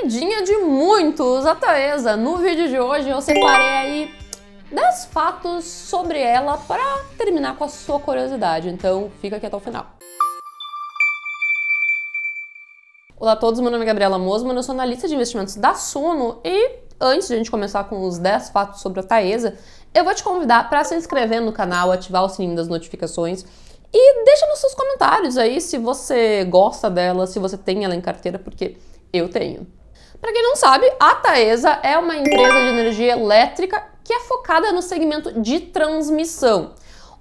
queridinha de muitos, a Taesa. No vídeo de hoje eu separei aí 10 fatos sobre ela para terminar com a sua curiosidade, então fica aqui até o final. Olá a todos, meu nome é Gabriela Mosman, eu sou analista de investimentos da Suno e antes de a gente começar com os 10 fatos sobre a Taesa, eu vou te convidar para se inscrever no canal, ativar o sininho das notificações e deixa nos seus comentários aí se você gosta dela, se você tem ela em carteira, porque eu tenho. Para quem não sabe, a Taesa é uma empresa de energia elétrica que é focada no segmento de transmissão,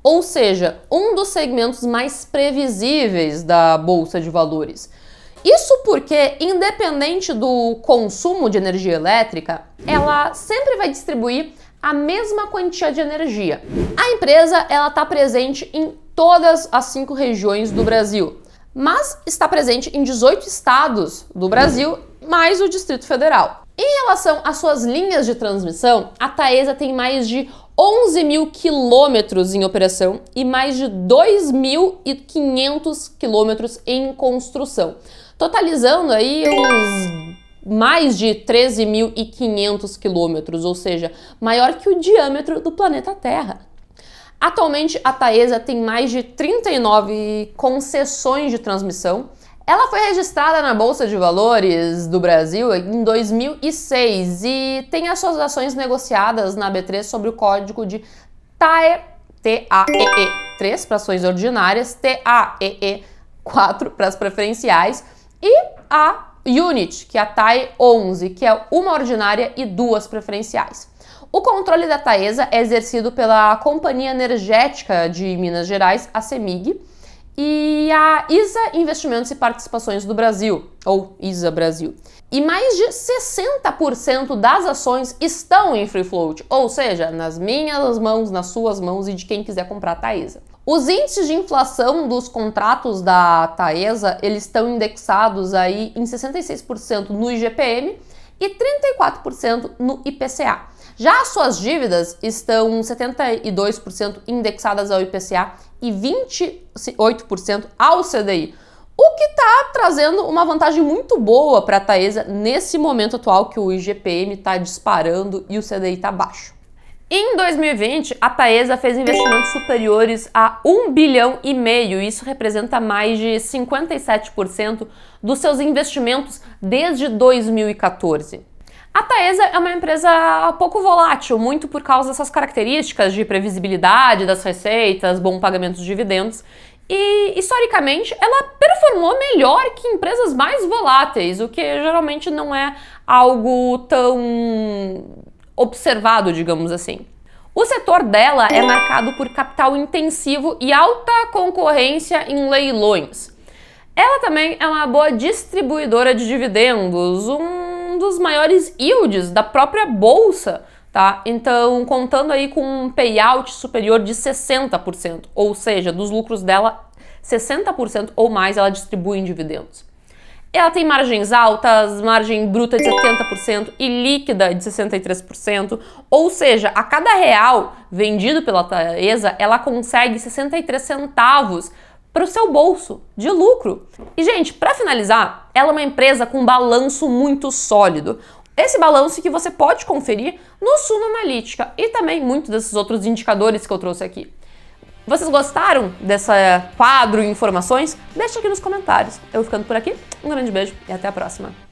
ou seja, um dos segmentos mais previsíveis da bolsa de valores. Isso porque, independente do consumo de energia elétrica, ela sempre vai distribuir a mesma quantia de energia. A empresa ela está presente em todas as cinco regiões do Brasil, mas está presente em 18 estados do Brasil mais o Distrito Federal. Em relação às suas linhas de transmissão, a Taesa tem mais de 11 mil quilômetros em operação e mais de 2.500 quilômetros em construção, totalizando aí uns mais de 13.500 quilômetros, ou seja, maior que o diâmetro do planeta Terra. Atualmente, a Taesa tem mais de 39 concessões de transmissão, ela foi registrada na Bolsa de Valores do Brasil em 2006 e tem as suas ações negociadas na B3 sobre o código de TAE, TAEE 3 para ações ordinárias, TAEE 4 para as preferenciais e a Unit, que é a TAE 11, que é uma ordinária e duas preferenciais. O controle da Taesa é exercido pela Companhia Energética de Minas Gerais, a CEMIG, e a ISA Investimentos e Participações do Brasil, ou ISA Brasil. E mais de 60% das ações estão em free float, ou seja, nas minhas mãos, nas suas mãos e de quem quiser comprar tá a Taesa. Os índices de inflação dos contratos da Taesa, tá eles estão indexados aí em 66% no IGPM e 34% no IPCA. Já as suas dívidas estão 72% indexadas ao IPCA e 28% ao CDI. O que está trazendo uma vantagem muito boa para a Taesa nesse momento atual que o IGPM está disparando e o CDI está baixo. Em 2020, a Taesa fez investimentos superiores a 1 bilhão e meio, isso representa mais de 57% dos seus investimentos desde 2014. A Taesa é uma empresa pouco volátil, muito por causa dessas características de previsibilidade das receitas, bom pagamento de dividendos. E, historicamente, ela performou melhor que empresas mais voláteis, o que geralmente não é algo tão observado, digamos assim. O setor dela é marcado por capital intensivo e alta concorrência em leilões. Ela também é uma boa distribuidora de dividendos, um um dos maiores yields da própria bolsa. Tá? Então, contando aí com um payout superior de 60%, ou seja, dos lucros dela, 60% ou mais ela distribui em dividendos. Ela tem margens altas, margem bruta de 70% e líquida de 63%, ou seja, a cada real vendido pela Taesa, ela consegue 63 centavos para o seu bolso de lucro. E gente, para finalizar, ela é uma empresa com um balanço muito sólido. Esse balanço que você pode conferir no Suno Analytica e também muitos desses outros indicadores que eu trouxe aqui. Vocês gostaram dessa quadro e informações? Deixa aqui nos comentários. Eu vou ficando por aqui. Um grande beijo e até a próxima.